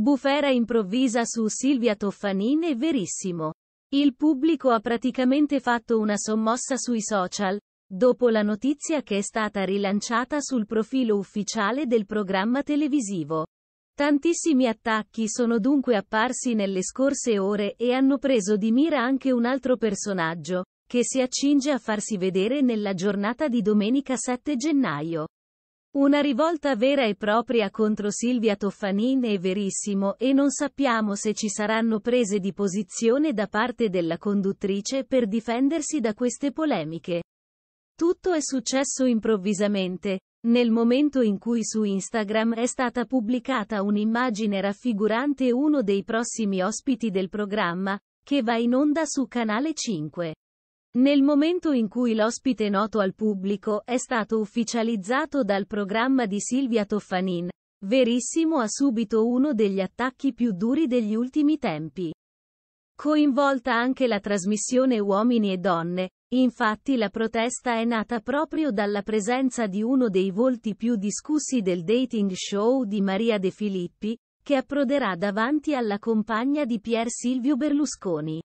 Bufera improvvisa su Silvia Toffanin è Verissimo. Il pubblico ha praticamente fatto una sommossa sui social, dopo la notizia che è stata rilanciata sul profilo ufficiale del programma televisivo. Tantissimi attacchi sono dunque apparsi nelle scorse ore e hanno preso di mira anche un altro personaggio, che si accinge a farsi vedere nella giornata di domenica 7 gennaio. Una rivolta vera e propria contro Silvia Toffanin è verissimo e non sappiamo se ci saranno prese di posizione da parte della conduttrice per difendersi da queste polemiche. Tutto è successo improvvisamente, nel momento in cui su Instagram è stata pubblicata un'immagine raffigurante uno dei prossimi ospiti del programma, che va in onda su Canale 5. Nel momento in cui l'ospite noto al pubblico è stato ufficializzato dal programma di Silvia Toffanin, Verissimo ha subito uno degli attacchi più duri degli ultimi tempi. Coinvolta anche la trasmissione Uomini e Donne, infatti la protesta è nata proprio dalla presenza di uno dei volti più discussi del dating show di Maria De Filippi, che approderà davanti alla compagna di Pier Silvio Berlusconi.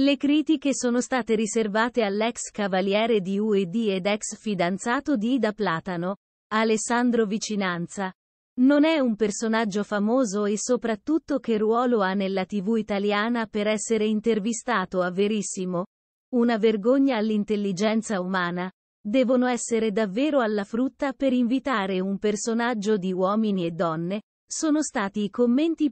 Le critiche sono state riservate all'ex cavaliere di UED ed ex fidanzato di Ida Platano, Alessandro Vicinanza. Non è un personaggio famoso e soprattutto che ruolo ha nella TV italiana per essere intervistato a Verissimo? Una vergogna all'intelligenza umana. Devono essere davvero alla frutta per invitare un personaggio di uomini e donne? Sono stati i commenti